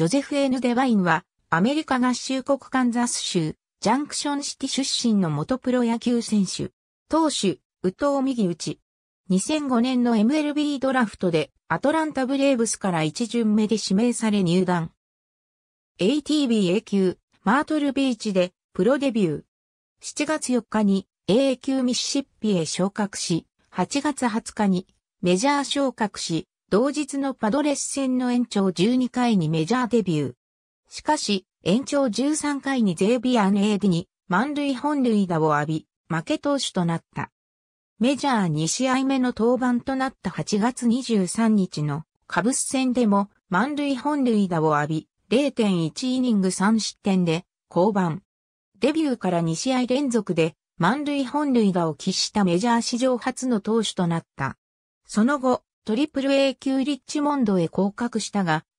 ジョゼフ・エヌ・デワインは、アメリカ合衆国カンザス州、ジャンクションシティ出身の元プロ野球選手。投手、宇藤右打ち。2005年の MLB ドラフトで、アトランタブレーブスから一巡目で指名され入団。ATB A 級、マートルビーチで、プロデビュー。7月4日に A 級ミシシッピへ昇格し、8月20日にメジャー昇格し、同日のパドレス戦の延長12回にメジャーデビュー。しかし、延長13回にゼービアン・エディに満塁本塁打を浴び、負け投手となった。メジャー2試合目の登板となった8月23日のカブス戦でも満塁本塁打を浴び、0.1イニング3失点で降板。デビューから2試合連続で満塁本塁打を喫したメジャー史上初の投手となった。その後、トリプル A 級リッチモンドへ降格したが、